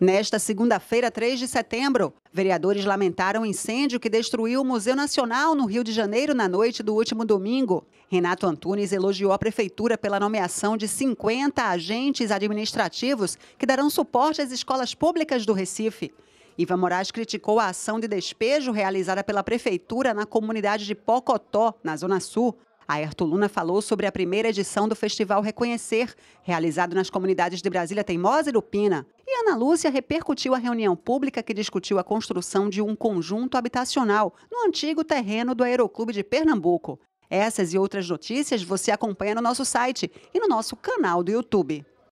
Nesta segunda-feira, 3 de setembro, vereadores lamentaram o incêndio que destruiu o Museu Nacional no Rio de Janeiro na noite do último domingo. Renato Antunes elogiou a prefeitura pela nomeação de 50 agentes administrativos que darão suporte às escolas públicas do Recife. Ivan Moraes criticou a ação de despejo realizada pela prefeitura na comunidade de Pocotó, na Zona Sul, Ayrton Luna falou sobre a primeira edição do Festival Reconhecer, realizado nas comunidades de Brasília Teimosa e Lupina. Ana Lúcia repercutiu a reunião pública que discutiu a construção de um conjunto habitacional no antigo terreno do Aeroclube de Pernambuco. Essas e outras notícias você acompanha no nosso site e no nosso canal do YouTube.